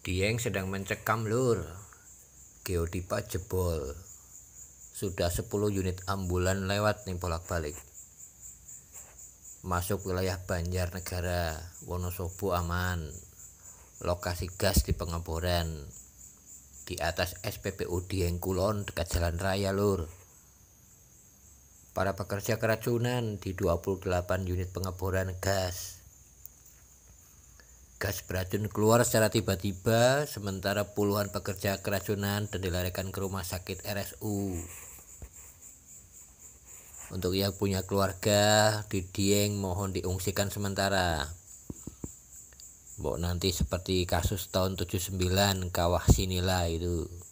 Dieng sedang mencekam lur. Geodipa jebol. Sudah 10 unit ambulan lewat nih bolak-balik. Masuk wilayah Banjarnegara, Wonosobo aman. Lokasi gas di pengeboran. Di atas SPBU Dieng Kulon dekat jalan raya lur. Para pekerja keracunan di 28 unit pengeboran gas gas beracun keluar secara tiba-tiba sementara puluhan pekerja keracunan dan dilarikan ke rumah sakit RSU. Untuk yang punya keluarga di Dieng mohon diungsikan sementara. Mbok nanti seperti kasus tahun 79 Kawah sinilah itu.